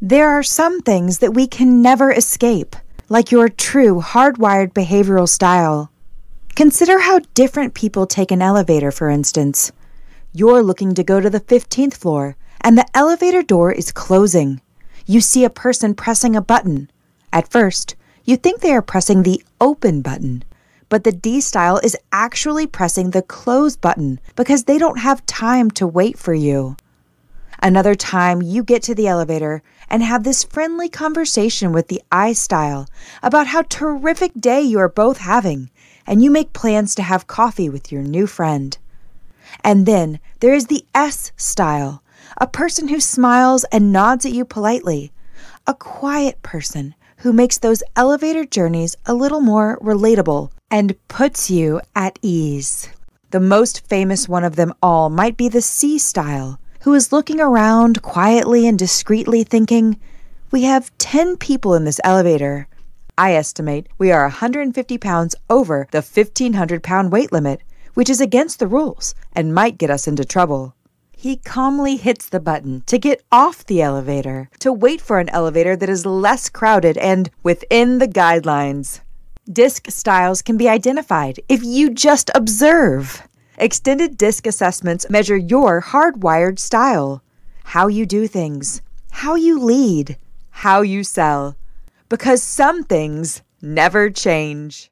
There are some things that we can never escape, like your true hardwired behavioral style. Consider how different people take an elevator, for instance. You're looking to go to the 15th floor, and the elevator door is closing. You see a person pressing a button. At first, you think they are pressing the open button, but the D style is actually pressing the close button because they don't have time to wait for you. Another time, you get to the elevator and have this friendly conversation with the I style about how terrific day you are both having, and you make plans to have coffee with your new friend. And then there is the S style, a person who smiles and nods at you politely, a quiet person who makes those elevator journeys a little more relatable and puts you at ease. The most famous one of them all might be the C style who is looking around quietly and discreetly, thinking, We have 10 people in this elevator. I estimate we are 150 pounds over the 1,500 pound weight limit, which is against the rules and might get us into trouble. He calmly hits the button to get off the elevator, to wait for an elevator that is less crowded and within the guidelines. Disc styles can be identified if you just observe. Extended disc assessments measure your hardwired style, how you do things, how you lead, how you sell. Because some things never change.